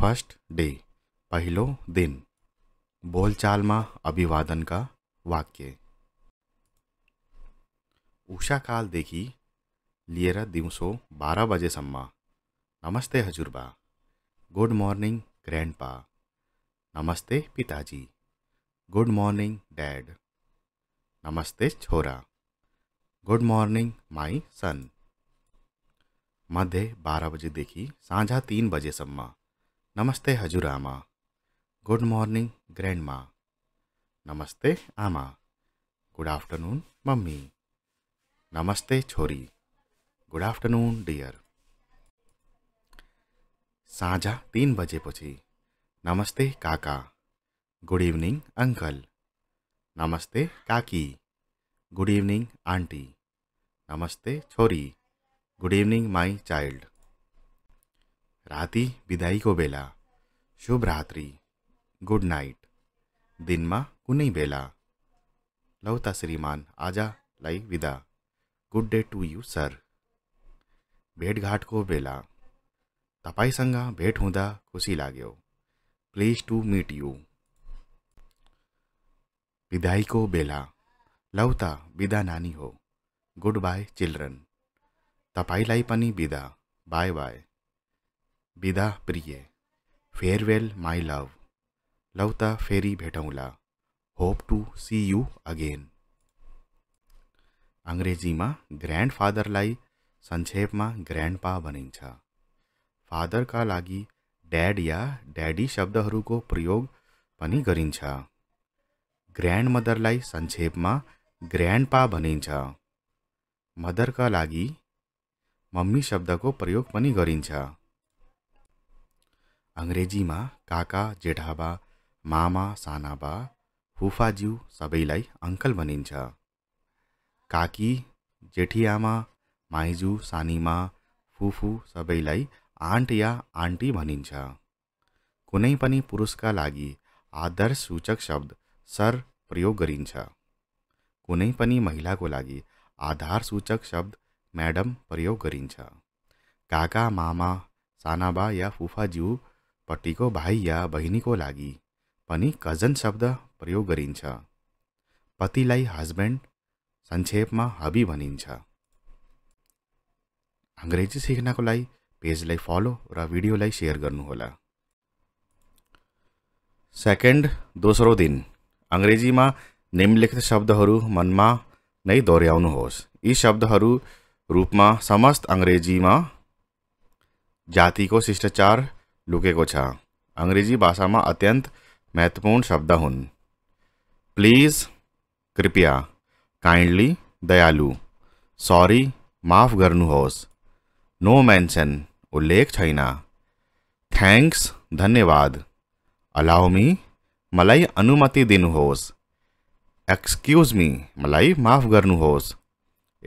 First day पहलो दिन बोलचाल में अभिवादन का वाक्य उषा काल देखि लिएर दिउँसो बाह्र बजेसम्म नमस्ते हजुरबा गुड मर्निङ ग्रान्डपा नमस्ते पिताजी गुड मर्निङ ड्याड नमस्ते छोरा गुड मर्निङ माई सन मध्य बाह्र बजेदेखि साँझ तिन बजेसम्म नमस्ते आमा गुड मॉर्निंग ग्रैंड माँ नमस्ते आमा गुड आफ्टरनून मम्मी नमस्ते छोरी गुड आफ्टरनून डियर साझा तीन बजेपछि नमस्ते काका गुड इवनिंग अंकल नमस्ते काकी गुड इवनिंग आंटी नमस्ते छोरी गुड इवनिंग माई चाइल्ड राति बिदाई को बेला शुभ रात्रि गुड नाइट दिन में कुने बेला लौता श्रीमान आजा लाई विदा good day to you sir भेटघाट को बेला तपाईसंग भेट हुँदा खुसी लाग्यो टू मीट यू यु को बेला लौता बिदा नानी हो गुड बाय चिल्ड्रन तपाईँलाई पनि बिदा बाय बाई विदा प्रिय फेयरवेल माई लव लव त फेरी भेटौँला hope to see you again अङ्ग्रेजीमा ग्रान्ड फादरलाई संक्षेपमा ग्रान्डपा भनिन्छ फादरका लागि ड्याड या ड्याडी शब्दहरूको प्रयोग पनि गरिन्छ ग्रान्ड मदरलाई संक्षेपमा ग्रान्डपा भनिन्छ मदरका लागि मम्मी शब्दको प्रयोग पनि गरिन्छ अङ्ग्रेजीमा काका जेठाबा मामा सानाबा फुफाज्यू सबैलाई अङ्कल भनिन्छ काकी जेठियामा माइजू सानीमा फुफु सबैलाई आन्ट या आन्टी भनिन्छ कुनै पनि पुरुषका लागि आदर्श सूचक शब्द सर प्रयोग गरिन्छ कुनै पनि महिलाको लागि आधार सूचक शब्द म्याडम प्रयोग गरिन्छ काका मामा सानाबा या फुफाज्यू पट्टिको भाइ या बहिनीको लागि पनि कजन शब्द प्रयोग गरिन्छ पतिलाई हस्बेन्ड संक्षेपमा हबी भनिन्छ अङ्ग्रेजी सिक्नको लागि पेजलाई फलो र भिडियोलाई सेयर गर्नुहोला सेकेन्ड दोस्रो दिन अङ्ग्रेजीमा निम्नलिखित शब्दहरू मनमा नै दोहोऱ्याउनुहोस् यी शब्दहरू रूपमा समस्त अङ्ग्रेजीमा जातिको शिष्टाचार लुकेको अंग्रेजी भाषा में अत्यंत महत्वपूर्ण शब्द हु प्लीज कृपया काइंडली दयालु सॉरी माफ गर्नुहोस् नो मेन्सन उल्लेख छैन थैंक्स धन्यवाद अलाउ मी मलाई अनुमति दिनुहोस् एक्सक्यूज मी मलाई माफ गर्नुहोस्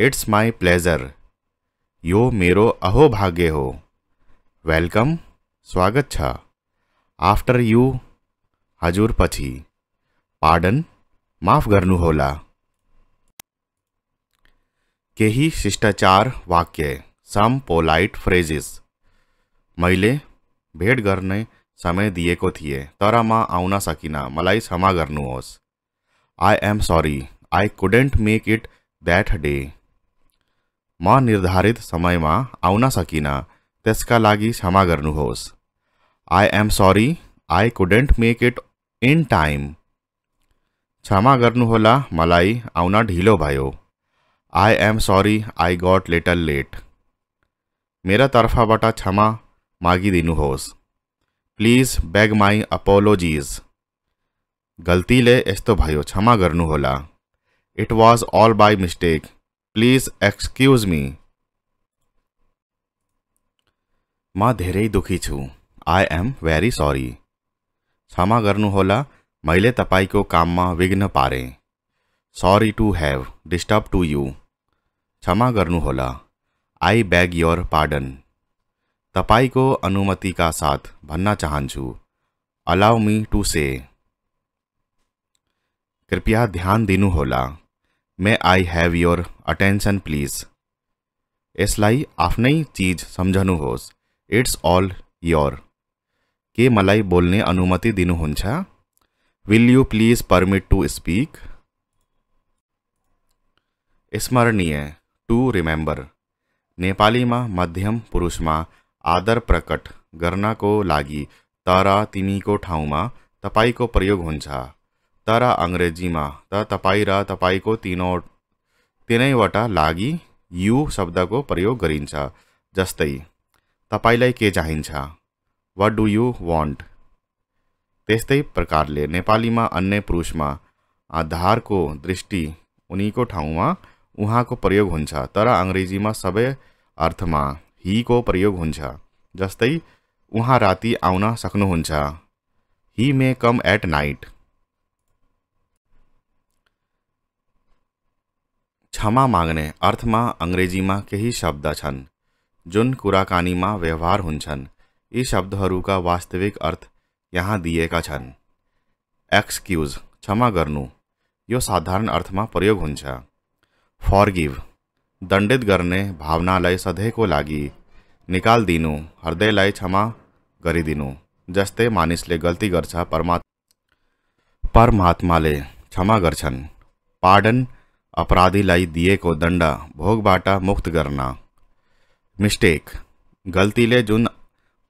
इट्स माई प्लेजर यो मेरो अहोभाग्य हो वेलकम स्वागत છે આફ્ટર યુ हजुर पछि पार्डन माफ गर्नुहोला केही शिष्टाचार वाक्य सम पोलाइट फ्रेजेस मैले भेट गर्ने समय दिएको थिएँ तर म आउन सकिनँ मलाई क्षमा गर्नुहोस् I am sorry I couldn't make it that day म निर्धारित समयमा आउन सकिनँ त्यसका लागि क्षमा गर्नुहोस् I am sorry I couldn't make it in time क्षमा गर्नुहोला मलाई आउन ढिलो भयो आई am sorry I gut little late मेरा तर्फबाट क्षमा मागिदिनुहोस् प्लिज बेग माई अपोलोजिज गल्तीले यस्तो भयो क्षमा गर्नुहोला it was all by mistake please excuse me म धेरै दुखी छु आई एम वेरी सॉरी क्षमा गर्नुहोला मैले तपाईँको काममा विघ्न पारे sorry to have disturb to you क्षमा गर्नुहोला आई बैग योर पार्डन तपाईँको अनुमतिका साथ भन्न चाहन्छु अलाउ मी टु से कृपया ध्यान दिनुहोला may I have your attention please यसलाई आफ्नै चिज सम्झनुहोस् इट्स ऑल योर के मलाई बोलने अनुमति दिनुहुन्छ will you please permit to speak स्मरणीय टू रिमेम्बर नेपालीमा मध्यम पुरुषमा आदर प्रकट गर्नको लागि तर तिमीको ठाउँमा तपाईँको प्रयोग हुन्छ तर अङ्ग्रेजीमा त तपाईँ र तपाईँको तिनो तिनैवटा लागि यु शब्दको प्रयोग गरिन्छ जस्तै तपाईँलाई के चाहिन्छ वाट डु यु वान्ट त्यस्तै प्रकारले नेपालीमा अन्य पुरुषमा आधारको दृष्टि उनीको ठाउँमा उहाँको प्रयोग हुन्छ तर अङ्ग्रेजीमा सबै अर्थमा हीको प्रयोग हुन्छ जस्तै उहाँ राति आउन सक्नुहुन्छ ही मे कम एट नाइट क्षमा माग्ने अर्थमा अङ्ग्रेजीमा केही शब्द छन् जुन कुराकानी में व्यवहार हुन्छन् यी शब्दहरूका वास्तविक अर्थ यहाँ दिएका छन् एक्सक्युज क्षमा गर्नु यो साधारण अर्थमा प्रयोग हुन्छ फर्गिभ दण्डित गर्ने भावनालाई सधैँको लागि निकालिदिनु हृदयलाई क्षमा गरिदिनु जस्तै मानिसले गल्ती गर्छ परमा परमात्माले क्षमा गर्छन् पार्डन अपराधीलाई दिएको दण्ड भोगबाट मुक्त गर्न मिस्टेक गल्तीले जुन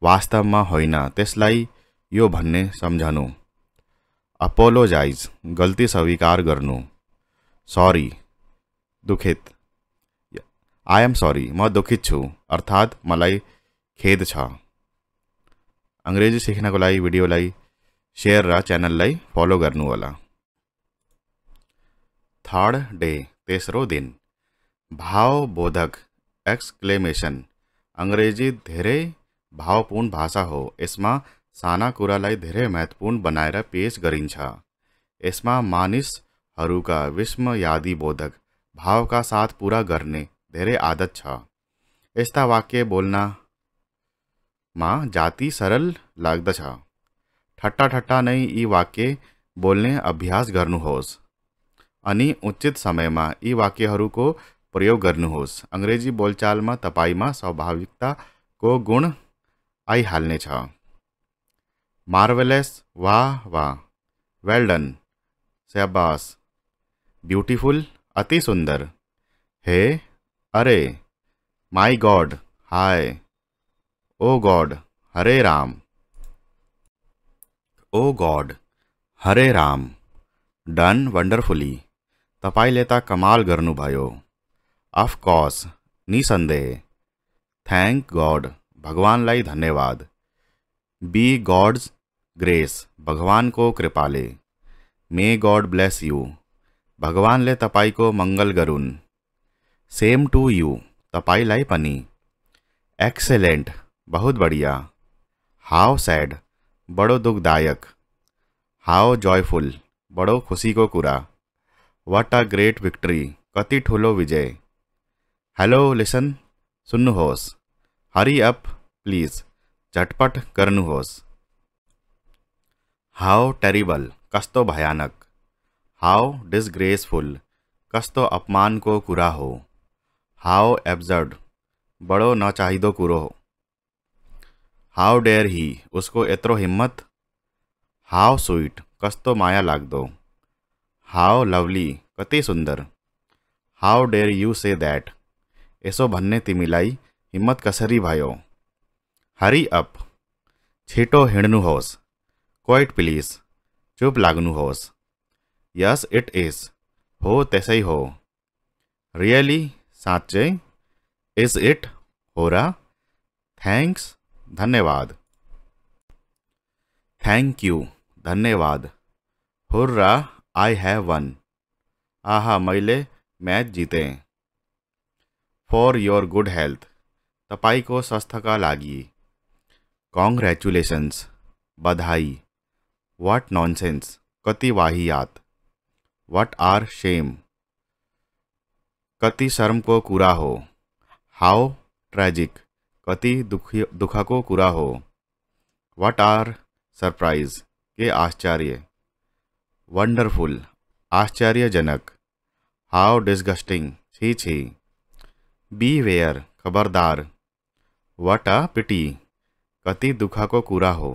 वास्तवमा होइन त्यसलाई यो भन्ने सम्झनु अपोलोजाइज गल्ती स्वीकार गर्नु सरी दुखित आई एम सरी म दुखित छु अर्थात् मलाई खेद छ अङ्ग्रेजी सिक्नको लागि भिडियोलाई सेयर र च्यानललाई फलो गर्नुहोला थर्ड डे तेस्रो दिन भावबोधक एक्सक्लेमेसन अंग्रेजी धेरै भावपूर्ण भाषा हो इसमें साना महत्वपूर्ण धेरै पेश बनाएर इसमें गरिन्छ का मानिसहरूका विस्मयादी बोधक भावका साथ पूरा गर्ने धेरै आदत छ यस्ता वाक्य बोल्नमा जाति सरल लाग्दछ ठट्टा ठट्टा नै यी वाक्य बोल्ने अभ्यास गर्नुहोस् अनि उचित समयमा यी वाक्यहरूको प्रयोग गर्नुहोस् अङ्ग्रेजी बोलचालमा तपाईँमा स्वाभाविकताको गुण आइहाल्ने छ मार्वेलेस वा वा वेल डन स्याबास ब्युटिफुल अति सुंदर हे अरे माई गॉड हाय ओ गॉड हरे राम ओ गॉड हरे राम डन वन्डरफुली तपाईँले त कमाल गर्नुभयो ऑफ कोर्स निसंदेह थैंक गॉड लाई धन्यवाद बी गॉड्स ग्रेस भगवान को कृपाले मे गॉड ब्लेस यू भगवान तपाई को मंगल गरून् सेम टू यू तपाई लाई पनी एक्सेलेंट बहुत बढिया हाउ सैड बडो दुखदायक हाउ जॉयफुल बडो खुशी को कुरा व्हाट अ ग्रेट विक्ट्री कति ठूलो विजय हेलो लिसन सुन्नु होस हरी अप प्लीज़ झटपट करनु होस हाउ टेरिबल कस्तो भयानक हाउ डिसग्रेसफुल कस्तो अपमान को कुरा हो हाउ एब्जर्ड बड़ो न चाहिदो कुरो हो हाउ डेयर ही उसको एत्रो हिम्मत हाउ स्वीट कस्तो माया लाग दो हाउ लवली कति सुंदर how dare you say that इसो भन्ने तिमीलाई हिम्मत कसरी भयो हरी अप छिटो हिँड्नुहोस् क्वाइट प्लिज चुप लाग्नुहोस् यस इट इज हो त्यसै हो रियली साँच्चै इज इट हो र थ्याङ्क्स धन्यवाद थैंक यू धन्यवाद हुर्रा आई हैव वन आहा मैले मैच जितेँ फॉर योर गुड हेल्थ तपाई को स्वास्थ्य का लगी कंग्रेचुलेसन्स बधाई नॉन नॉनसेंस कति वाहियात व्हाट आर शेम कति शर्म को कुरा हो हाउ ट्रैजिक कति दुख को कुरा हो व्हाट आर सरप्राइज के आश्चर्य वंडरफुल आश्चर्यजनक हाउ डिस्गस्टिंग छी छी बी वेयर खबरदार वट अ पिटी कति दुख को कुरा हो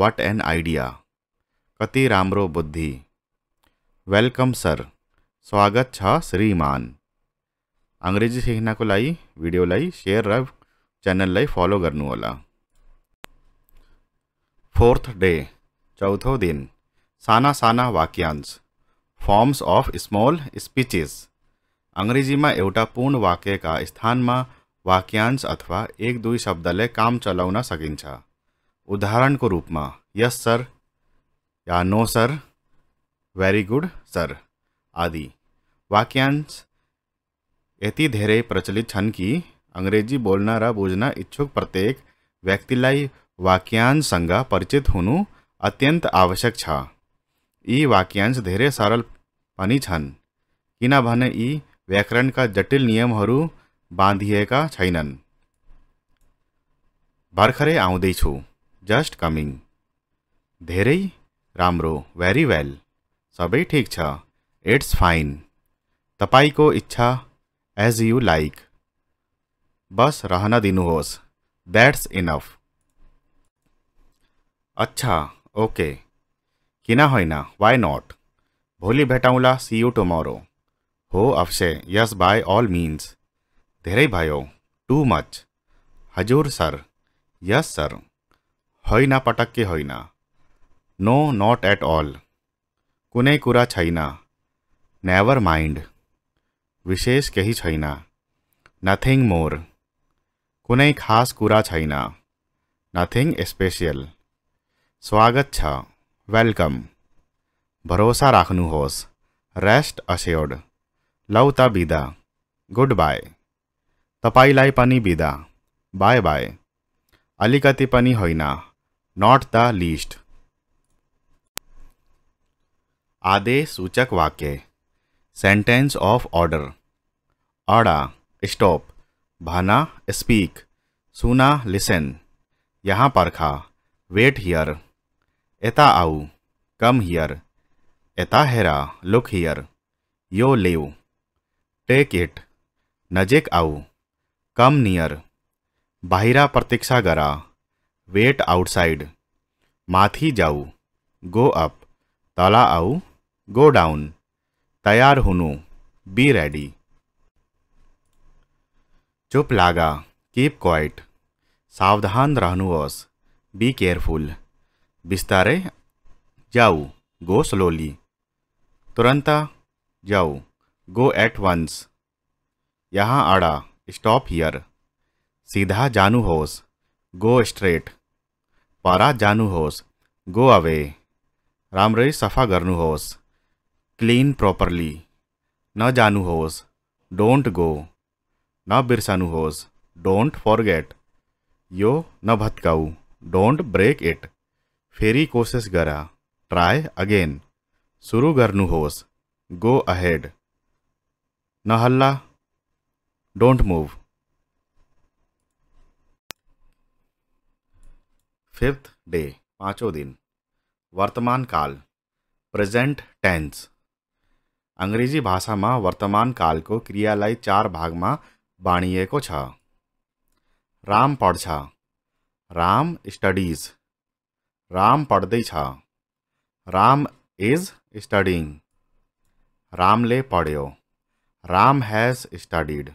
वट एन आइडिया कति राम्रो बुद्धि वेलकम सर स्वागत छ श्रीमान वीडियो लाई शेयर रव चैनल र फॉलो करनु गर्नुहोला फोर्थ डे चौथो दिन साना साना वाक्यांश फॉर्म्स ऑफ स्मॉल स्पीचेस अंग्रेजी में एटा पूर्ण वाक्य स्थान में वाक्यांश अथवा एक दुई ने काम सकता उदाहरण को रूप में यस सर या no sir very good sir आदि वाक्यांश ये धरें प्रचलित कि अंग्रेजी बोलना र इच्छुक प्रत्येक व्यक्ति वाक्यांशसंग परिचित हो अत्यंत आवश्यक छ यी वाक्यांश धरें सरल पनि कभी यी व्याकरण का जटिल नियम बांधि छैनन् भर्खरै जस्ट कमिंग धर राम वेरी वेल सब ठीक इट्स फाइन को इच्छा एज यू लाइक बस रहना दिनुहोस् दैट्स इनफ अच्छा ओके किन वाई नॉट भोली भेटाऊला सी यू टुमोरो हो अफशे यस बाय ऑल मीन्स धेरे भाई टू मच हजूर सर यस सर होना पटक्के होना नो नॉट एट ऑल कुने कुरा छना नेवर माइंड विशेष कहीं छना नथिंग मोर कुने खास कुरा छना नथिंग स्पेशल स्वागत छ वेलकम भरोसा राख्होस् रेस्ट अस्योर्ड त बिदा गुड बाय तपाईलाई पनि बिदा बाय बाय अलिकति पनि होइन नट द लिस्ट आदेश सूचक वाक्य सेंटेंस ऑफ ऑर्डर आड़ा स्टॉप भाना स्पीक सुना लिसन यहाँ परखा वेट हियर एता आऊ कम हियर एता हेरा लुक हियर यो लिव टेक इट नजीक आउ कम नियर बाहिरा प्रतीक्षा करा वेट आउटसाइड माथी जाऊ गो अप तला आउ गो डाउन तैयार हुनु बी रेडी चुप लागा कीप क्वाइट सावधान रहनुहोस् बी केयरफुल बिस्तारे जाऊ गो स्लोली तुरंत जाऊ गो एट वंस यहाँ आड़ा स्टॉप हियर सीधा जानू होस गो स्ट्रेट पारा जानू होस गो अवे रामरे सफ़ा गरनू होस क्लीन प्रॉपरली न जानू होस डोंट गो न बिरसानु होस डोंट फॉरगेट यो न भत्काऊ डोंट ब्रेक इट फेरी कोशिश करा ट्राई अगेन शुरू करनू होस गो अहेड नहल्ला हल्ला डोंट मूव फिफ्थ डे पांचों दिन वर्तमान काल प्रेजेंट टेंस अंग्रेजी भाषा में वर्तमान काल को क्रियालाई चार में बाणी को राम पढ़् राम स्टडीज राम पढ़ते राम इज स्टडिंग रामले पढ्यो राम हैज़ स्टडीड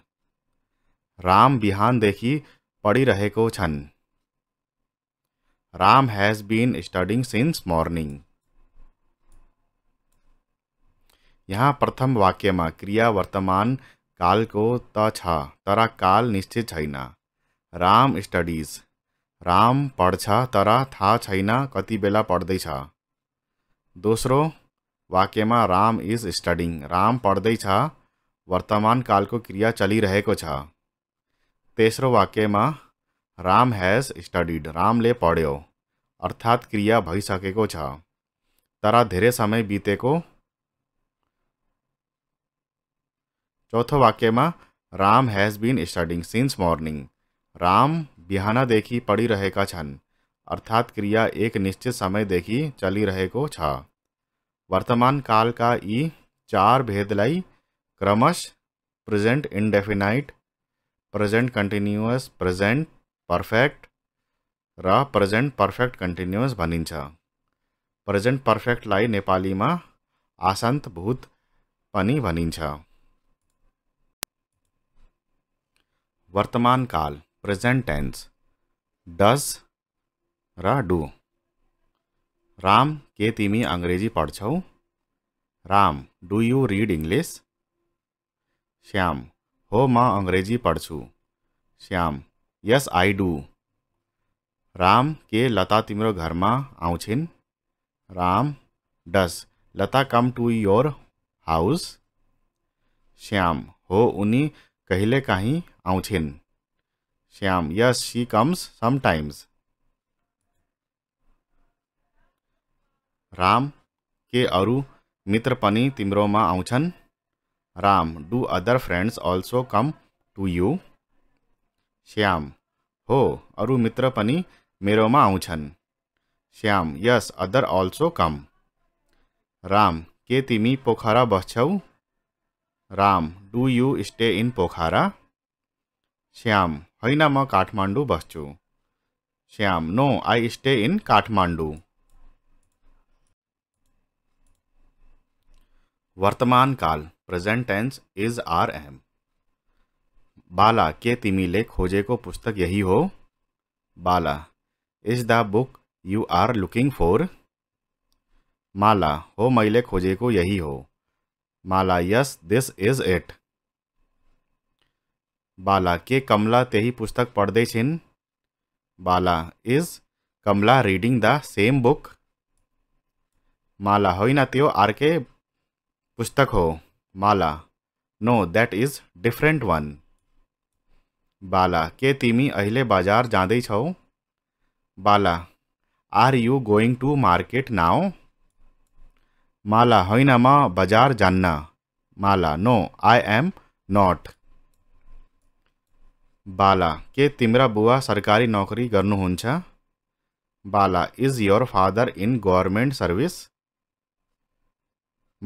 राम बिहान देखी पढ़ी रहे को छन Ram has been studying since morning यहाँ प्रथम वाक्य में क्रिया वर्तमान काल को त छ तर काल निश्चित छैन राम स्टडीज राम पढ़् तर था छैन कति बेला पढ़ते दोसरो वाक्य में राम इज स्टडिंग राम पढ़ते वर्तमान काल को क्रिया चली रहे तेसरो वाक्य में राम हेज स्टडीड राम ले पढ़ो अर्थात क्रिया भई भईस तर धीरे समय बीत चौथो वाक्य में Ram has been studying since morning Ram बिहान देखि पढ़ी रहें अर्थात क्रिया एक निश्चित समय देखि चलि वर्तमान काल का ई चार भेदलाई क्रमश present indefinite present continuous present perfect र प्रेजेन्ट पर्फेक्ट कन्टिन्युस भनिन्छ प्रेजेन्ट पर्फेक्टलाई नेपालीमा आसान्त भूत पनी भाई वर्तमान काल प्रेजेंट टेन्स डज रू राम के तिमी अंग्रेजी पढ़् Ram do you read English Shyam हो माँ अंग्रेजी पढ़छु Shyam yes I do Ram के लता तिम्रो घर में आऊँछिन Ram does Lata come to your house Shyam हो उनी कहिले कहीं आऊँछिन Shyam yes she comes sometimes Ram के अरु मित्र पनि तिम्रोमा आउँछन् Ram do other friends also come to you Shyam हो अरु मित्र मेरे में आउँछन् Shyam yes other also come Ram के तिमी पोखरा बस्छौ Ram do you stay in Pokhara Shyam होना म काठमांडू बस्छु Shyam no I stay in Kathmandu वर्तमान काल present tense is are am Bala के तिमीले खोजे को पुस्तक यही हो Bala is the book you are looking for Mala हो मैले खोजे को यही हो Mala yes this is it Bala के कमला ते ही पुस्तक पढ़ दे छिन Bala is Kamala reading the same book Mala हो त्यो आर के पुस्तक हो Mala. No, that is different one. Bala. के तिमी अहिले बजार जाँदैछौ Bala. Are you going to market now? Mala. होइन म बजार जान्न. Mala. No, I am not. Bala. के तिम्रा बुवा सरकारी नोकरी गर्नुहुन्छ? Bala. Is your father in government service?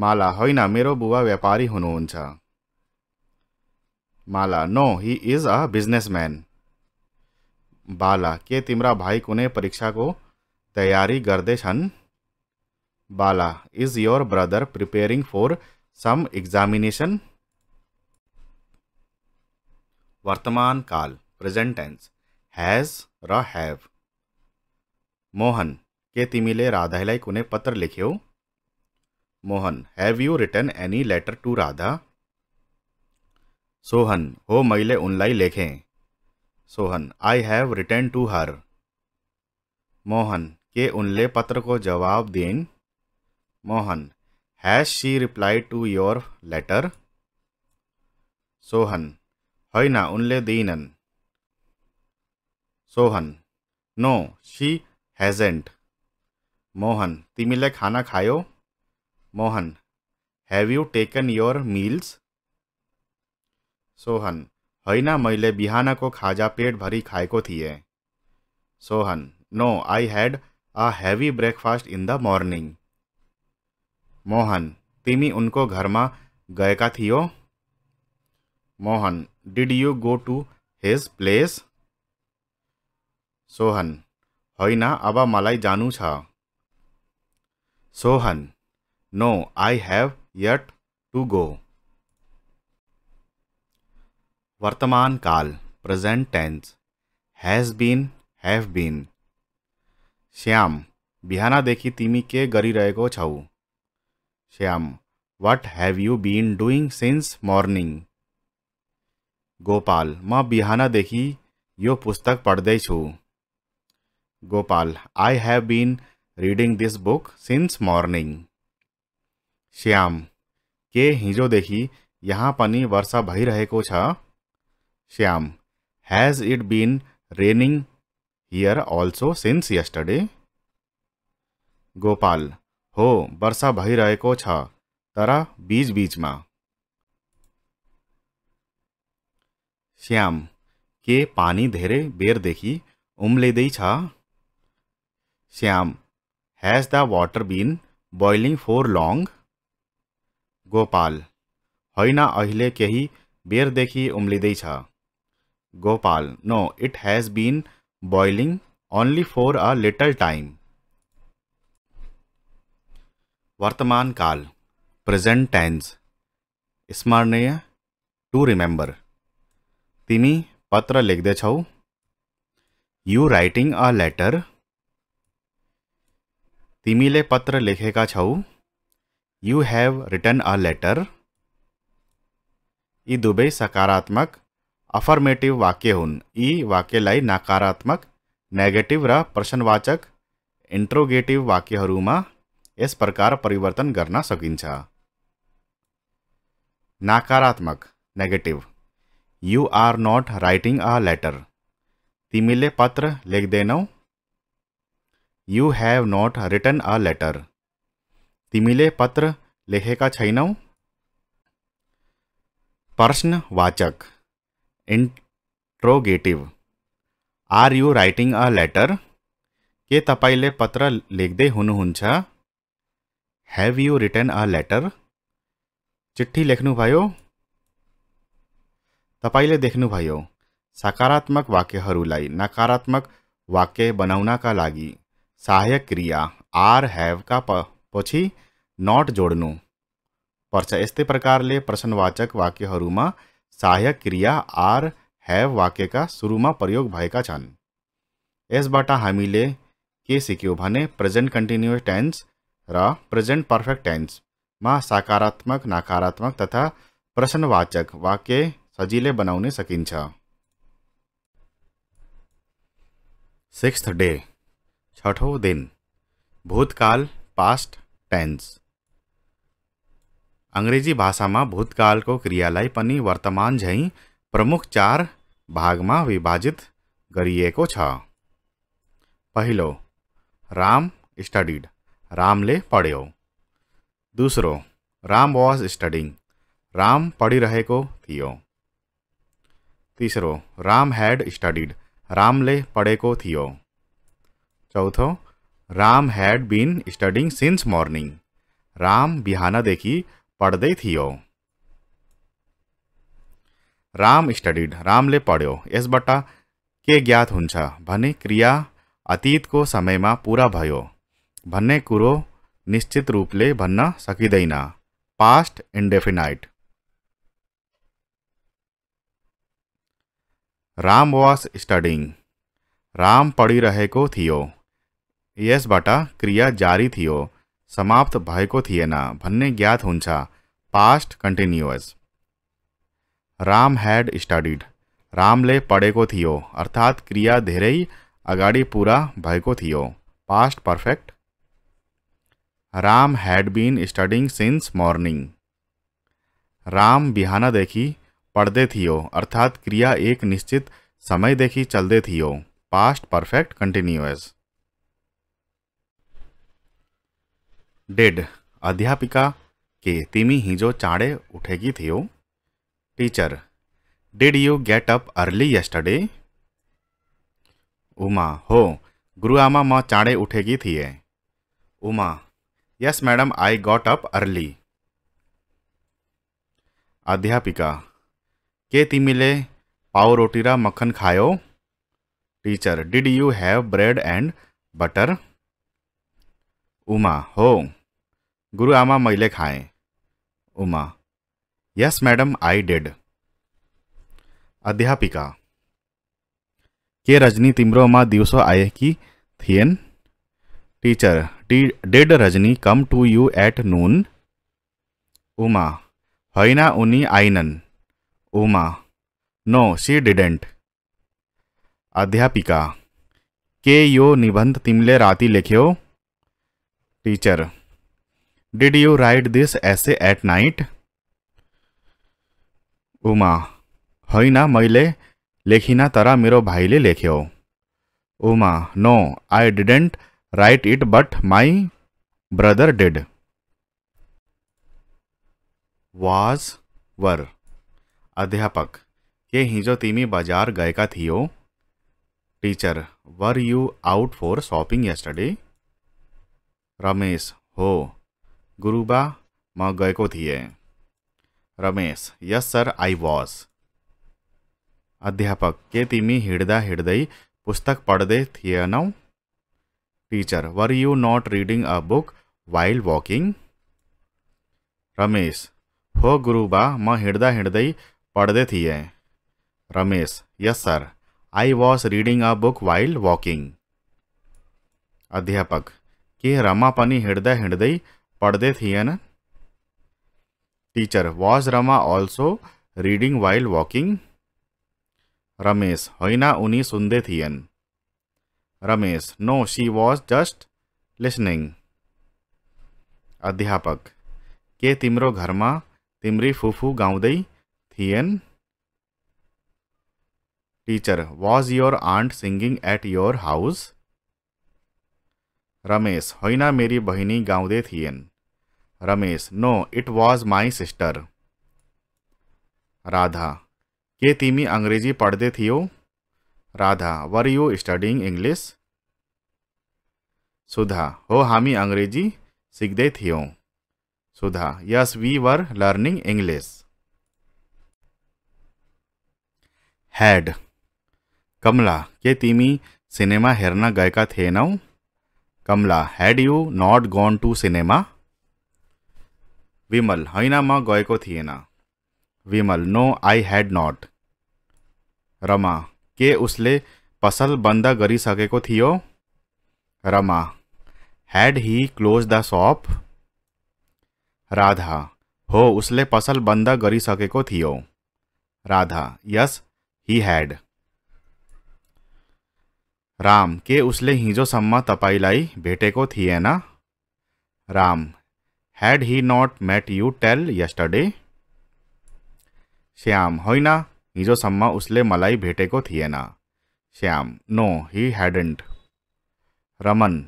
माला होना मेरे बुआ व्यापारी Mala no he is a businessman Bala के तिम्रा कुने परीक्षा को तैयारी करते Bala is your brother preparing for some examination वर्तमान काल प्रेजेन्ट टेन्स हेज र हैव मोहन के तिमीले राधाई कुनै पत्र लेख्यौ Mohan have you written any letter to Radha Sohan हो मैले उनलाई लेखें Sohan I have written to her Mohan के उनले पत्र को जवाब दें Mohan has she reply to your letter Sohan होना उनले दीन Sohan no she hasn't Mohan तिमी खाना खाओ Mohan have you taken your meals Sohan मैं बिहान को खाजा पेट भरि खाएको थिएँ Sohan no I had a heavy breakfast in the morning Mohan तिमी उनको घर घरमा गएका थियो Mohan did you go to his place Sohan होइन अब मलाई जानु Sohan No, I have yet to go. वर्तमान काल present tense, has been, have been. Shyam बिहाना देखी तिमी के गरी रहेको छौ Shyam what have you been doing since morning Gopal म बिहानदेखि यो पुस्तक पढ्दैछु Gopal I have been reading this book since morning Shyam के देखि यहाँ पनि वर्षा भैर छ Shyam has it been raining here also since yesterday Gopal हो वर्षा भैर छ तर बीच बीचमा श्याम के पानी धेरै बेरदेखि उम्लिँदैछ Shyam has the water been boiling for long Gopal होना अहिले केही उम्लिद Gopal no it has been boiling only for a little time वर्तमान काल प्रेजेंट टेंस स्मरणीय टू रिमेम्बर तिमी पत्र लेख्दैछौ यू राइटिंग अ लेटर तिमी पत्र लेखेका छौ you have written a letter ई दुबे सकारात्मक अफर्मेटिव वाक्य हुन ई वाक्य नकारात्मक नेगेटिव र प्रश्नवाचक इन्ट्रोगेटिव वाक्यहरूमा इस प्रकार परिवर्तन करना सकिन्छ नकारात्मक negative you are not writing a letter तिमीले पत्र लेख्दैनौ you have not written a letter तिमीले पत्र लेखेका छैनौ प्रश्नवाचक interrogative are you writing a letter के तपाईँले पत्र लेख्दै हुनुहुन्छ have you written a letter चिठी लेख्नुभयो तपाईँले देख्नुभयो सकारात्मक वाक्यहरूलाई नकारात्मक वाक्य बनाउनका लागि सहायक क्रिया आर हेभका प नट નોટ पर्च ये प्रकार के प्रश्नवाचक वाक्य सहायक क्रिया आर हैव वाक्य का सुरू में प्रयोग भैया इस हमी सिक्यौने प्रेजेंट प्रेजेन्ट टेन्स र प्रेजेंट पर्फेक्ट में सकारात्मक नकारात्मक तथा प्रश्नवाचक वाक्य सजिलै बनाने सकता सिक्स्थ डे छठों दिन भूतकाल पास्ट ટેન્સ અંગ્રેજી ભાષામાં ભૂતકાળ કો वर्तमान વર્તમાન જઈ પ્રમુખ ચાર ભાગમાં વિભાજિત गरिएको छ पहिलो राम स्टडीड ले पढ़ो दूसरो राम वाज स्टडिंग राम को थियो तीसरो राम राम ले पढ़े को थियो चौथो Ram had been studying since morning Ram बिहाना देखी पढ़ दे थियो राम स्टडीड राम पढ़ो इस यसबाट के ज्ञात हुन्छ भने क्रिया को समय में पूरा भो भो निश्चित रूप से भन्न सकिदन past indefinite Ram was studying Ram पढिरहेको थियो यस क्रिया जारी थियो समाप्त भएको थिएन भन्ने ज्ञात हुन्छ past continuous Ram had studied रामले पढेको थियो अर्थात् क्रिया धेरै अगाडि पुरा भएको थियो past perfect Ram had been studying since morning Ram बिहानदेखि पढ्दै थियो अर्थात् क्रिया एक निश्चित समयदेखि चल्दै थियो पास्ट पर्फेक्ट कन्टिन्युस डेड अध्यापिका के तिमी हिजो चाँडे उठेकी थियो teacher did you get up early yesterday Uma हो गुरुआमा म चाँडे उठेकी थिए Uma yes madam I got up early अध्यापिका के तिमीले पावरोटी र मक्खन खायो teacher did you have bread and butter Uma हो गुरु आमा मैले खाए Uma yes madam I did अध्यापिका के रजनी तिम्रो में दिवसो आए कि थिएन टीचर टी did Rajani come to you at noon Uma होना उनी आइनन् उमा नो सी डिडेंट अध्यापिका के यो निबंध तिमले राति लेख्यौ teacher did you write this essay at night Uma होना मैं लेखिनँ तर भाई भाइले लेख्यो Uma no I didn't write it but my brother did was were अध्यापक के हिजो तिमी बजार गएका थियो teacher were you out for shopping yesterday Ramesh हो गुरुबा म गएको थिएँ Ramesh yes sir I was अध्यापक के तिमी हिँड्दा हिँड्दै पुस्तक पढ्दै थिएनौ teacher were you not reading a book while walking Ramesh हो गुरुबा म हिँड्दा हिँड्दै पढ्दै थिएँ Ramesh yes sir I was reading a book while walking अध्यापक कि रमापनी हिड़द हृदय पढ़ते थियन teacher was Rama also reading while walking Ramesh होना उन्हीं सुनते थियन Ramesh no she was just listening अध्यापक के तिम्रो घर में तिम्री फूफू गाँद थियन teacher was your aunt singing at your house Ramesh होना मेरी बहनी गाँवदे थिएन Ramesh no it was my sister Radha के तिमी अंग्रेजी पढ़ते थियो Radha were you studying English Sudha हो हमी अंग्रेजी सीखते थियो Sudha yes we were learning English had Kamala के तिमी सिनेमा हेरना गएका थे नौ? Kamla, had you not gone to cinema? Vimal, hainama goeko thiena. Vimal, no, I had not. Rama, के उसले पसल बंदा गरी सके को थियो Rama had he close the shop Radha हो उसले पसल बंदा गरी सके को थियो Radha yes he had Ram के उसले हिजो सम्मा तपाईलाई भेटेको थिएन Ram had he not met you till yesterday Shyam होइन हिजोसम्म उसले मलाई भेटेको थिएन Shyam no he hadn't Raman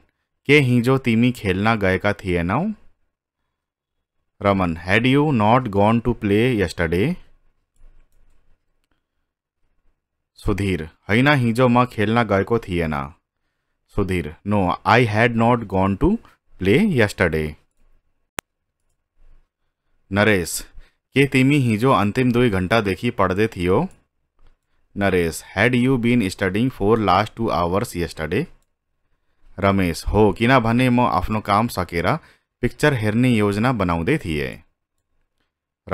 के हिजो तिमी खेल्न गएका थिएनौ Raman had you not gone to play yesterday Sudhir हईना हिजो म खेलना गई थी Sudhir no I had not gone to play yesterday Naresh के तिमी हिजो अंतिम दुई घन्टादेखि पढ्दै थियो Naresh had you been studying for last two hours yesterday Ramesh हो किनभने म काम सकेर पिक्चर हेने योजना बनाऊ थिएँ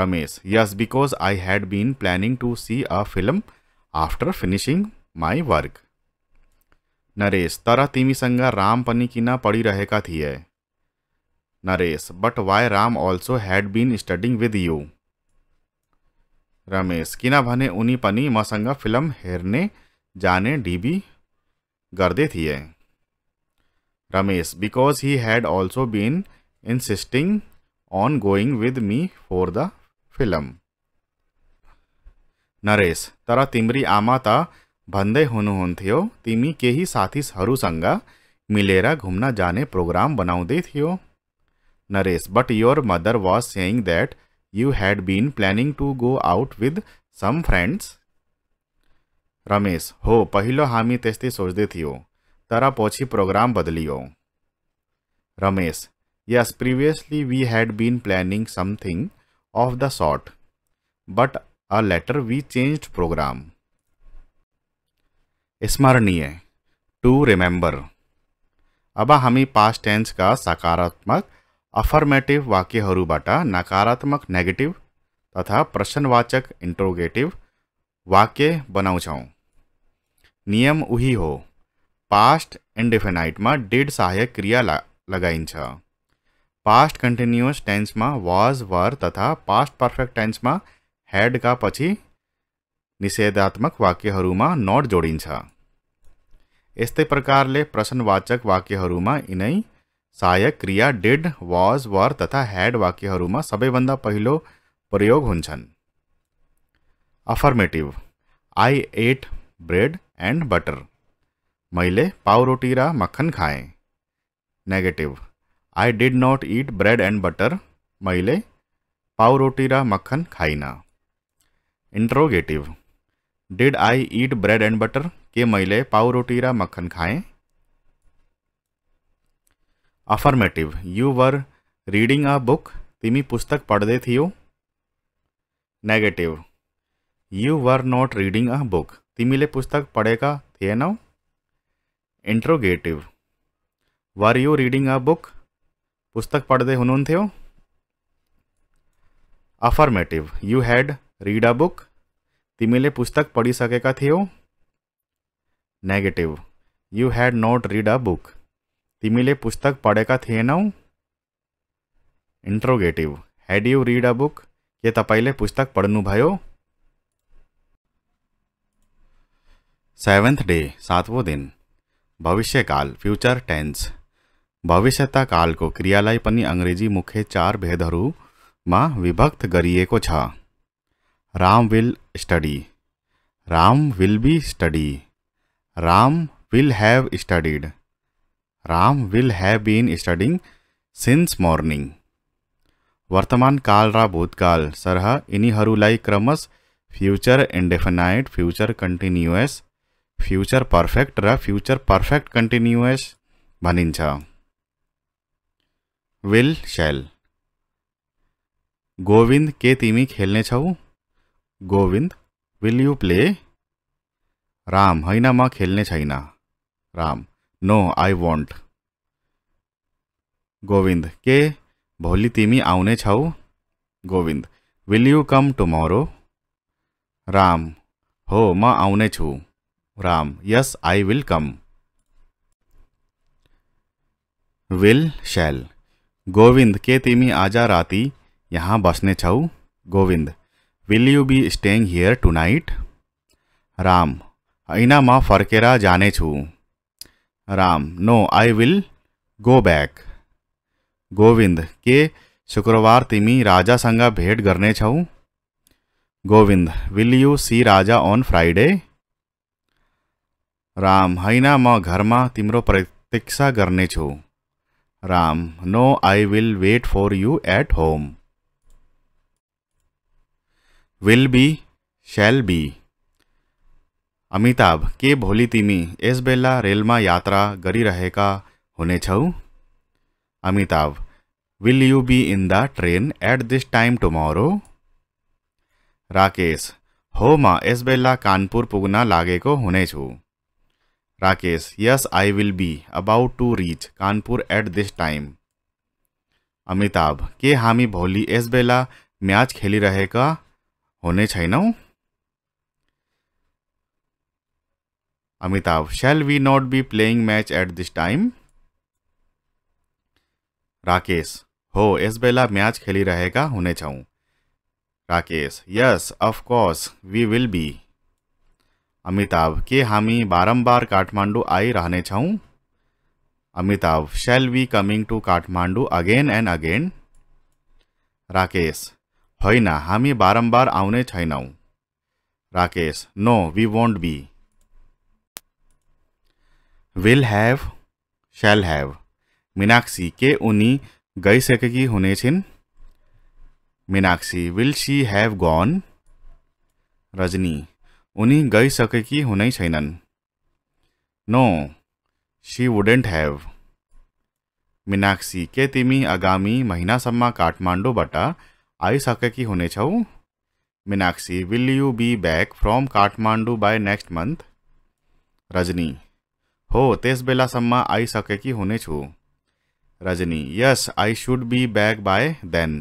Ramesh yes because I had been planning to see a film after finishing my work Naresh तर तिमी संगा राम पनी किना पड़ी थिए Naresh but why Ram also had been studying with you Ramesh किना भने उनी पनी मसंगा फिल्म हेरने जाने डीबी गर्दे थिए Ramesh because he had also been insisting on going with me for the film Naresh तर तिम्री आमा त भन्दै हुनुहुन्थ्यो तिमी केही साथीहरूसँग मिलेर घुम्न जाने प्रोग्राम बनाउँदै थियो Naresh but your mother was saying that you had been planning to go out with some friends Ramesh हो पहिलो हामी त्यस्तै सोच्दै थियो तर पछि प्रोग्राम बदलियो Ramesh yes previously we had been planning something of the sort but uh later we change programme स्मरणीय टू रिमेंबर अब हमी पास्ट टेन्स का सकारात्मक अफर्मेटिव वाक्य नकारात्मक नेगेटिव तथा प्रश्नवाचक इंट्रोगेटिव वाक्य बनाउँछौँ नियम उही हो पास्ट में डेड सहायक क्रिया लगाइ पास्ट टेन्स में वाज वर तथा पास्ट पर्फेक्ट में का पची निषेधात्मक वाक्य नट जोड़ ये प्रकार के प्रश्नवाचक वाक्य इन सहायक क्रिया डिड वाज वर तथा वाक्य सब भाग पहिलो प्रयोग affirmative I ate bread and butter मैं पावरोटी रखन खाए negative I did not eat bread and butter मैं पावरोटी रखन खाइन interrogative did I eat bread and butter के मैले पाव रोटी रा मक्खन खाएं affirmative you were reading a book तिमी पुस्तक पढ़ते थियो negative you were not reading a book तिमीले पुस्तक थे नौ interrogative were you reading a book पुस्तक हुनुन थे affirmative you had read a book तिमी पुस्तक पढ़ी सकता थे negative you had not read a book तिमी पुस्तक पढ़ा थे interrogative had you read a book के तपाईले पुस्तक पढ़् भो सेवेन्थ डे सातवो दिन भविष्य काल फ्यूचर टेन्स भविष्य काल को क्रियालाई अंग्रेजी मुख्य चार भेदर में विभक्त कर Ram will study Ram will be study Ram will have studied Ram will have been studying since morning वर्तमान काल र भूतकाल सरह यहीं क्रमश future indefinite future continuous future perfect र फ्यूचर पर्फेक्ट कंटिन्ुएस भाई विल शैल गोविंद के तिमी खेलने छौ Govind will you play Ram होना म खेलने छैन Ram no I won't Govind के भोलि तिमी आउने छौ Govind will you come tomorrow Ram हो म आउने छु Ram yes I will come will shall Govind के तिमी आज राति यहाँ बस्ने छौ Govind will you be staying here tonight Ram अना माँ फर्केरा जाने छू Ram no I will go back Govind के शुक्रवार तिमी राजा संग भेट करने छऊ Govind will you see Raja on Friday Ram हैना म में तिम्रो प्रतीक्षा गर्नेछु Ram no I will wait for you at home will be shall be Amitabh के भोली तिमी इस बेला रेल में यात्रा होने छौ Amitabh will you be in the train at this time tomorrow Rakesh हो मैं बेला कानपुर पुग्न होने छु Rakesh yes I will be about to reach Kanpur at this time Amitabh के हामी भोलि इस बेला खेली खेलिरहेका हुने छैनौँ Amitabh shall we not be playing match at this time Rakesh हो इस बेला मैच खेली रहेगा Rakesh yes of course we will be Amitabh के हामी बारम्बार काठमाडौँ आइरहने छौँ Amitabh shall we coming to Kathmandu again and again Rakesh होइन हामी बारम्बार आउने छैनौँ Rakesh no we won't be will have shall have Minakshi के उनी गइसकेकी हुनेछिन् Minakshi will she have gone Rajani उनी गइसकेकी हुनै छैनन् no she wouldn't have Minakshi के तिमी आगामी महिनासम्म काठमाडौँबाट I Sakaki Minakshi will you be you from back from next by Rajani हो त्यस बेलासम्म आइसकेकी हुनेछु Rajani yes I should be back by then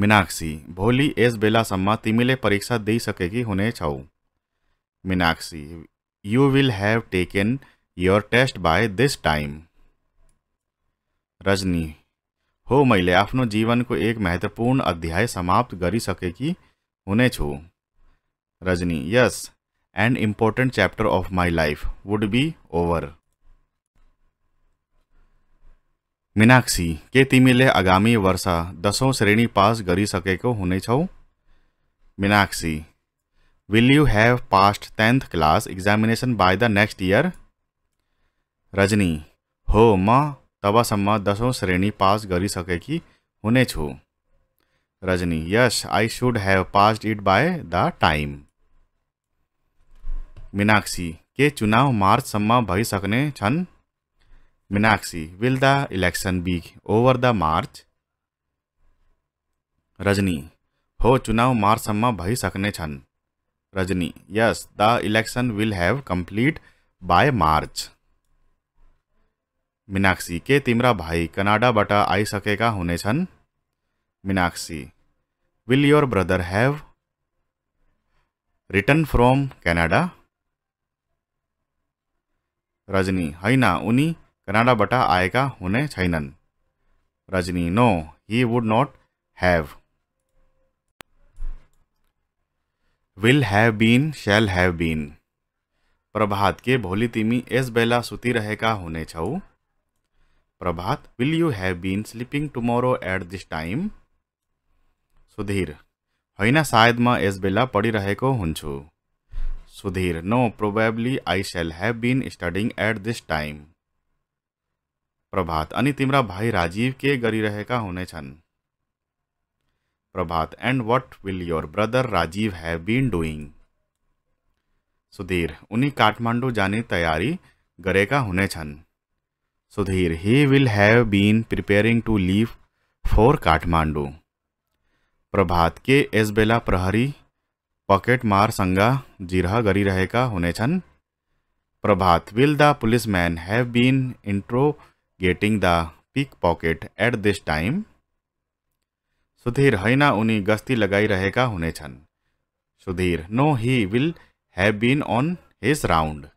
Minakshi भोलि यस बेलासम्म तिमीले परीक्षा दिइसकेकी हुनेछौ Minakshi you will have taken your test by this time Rajani हो मैं आपको जीवन को एक महत्वपूर्ण अध्याय समाप्त होने छु Rajani yes and important chapter of my life would be over Meenakshi के तिमी आगामी वर्ष दसों श्रेणी पास होने छौ Meenakshi will you have passed tenth class examination by the next year Rajani हो म तबसम दसों श्रेणी पास होने छु Rajani yes I should have passed it by the time Meenakshi के चुनाव मार्चसम भईसने Meenakshi will the election be over the March Rajni हो चुनाव मार्चसम भईसने Rajani yes the election will have complete by March Meenakshi के तिम्रा भाई भाइ आई सकता होने Meenakshi will your brother have return from Canada Rajani होइन उनी कनाडाबाट आया हुने छैनन् Rajani no he would not have will have been shall have been Prabhat के भोली तिमी इस बेला होने हुनेछौ Prabhat will you have been sleeping tomorrow at this time Sudhir होना सायद म इस बेला पढ़ी हुन्छु Sudhir no probably I shall have been studying at this time Prabhat अनि तिम्रा भाई राजीव के गरी गरिरहेका हुनेछन् Prabhat and what will your brother Rajeev have been doing Sudhir उन्हीं काठमांडू जाने तयारी गरेका हुनेछन् Sudhir he will will have been preparing to leave for Prabhat के एस बेला प्रहरी पॉकेट मार संगा जिरह गरी रहेका हुनेछन् Prabhat will the policeman have been getting the pickpocket at this time Sudhir होइन उनी गस्ती लगाइरहेका हुनेछन् Sudhir no he will have been on his round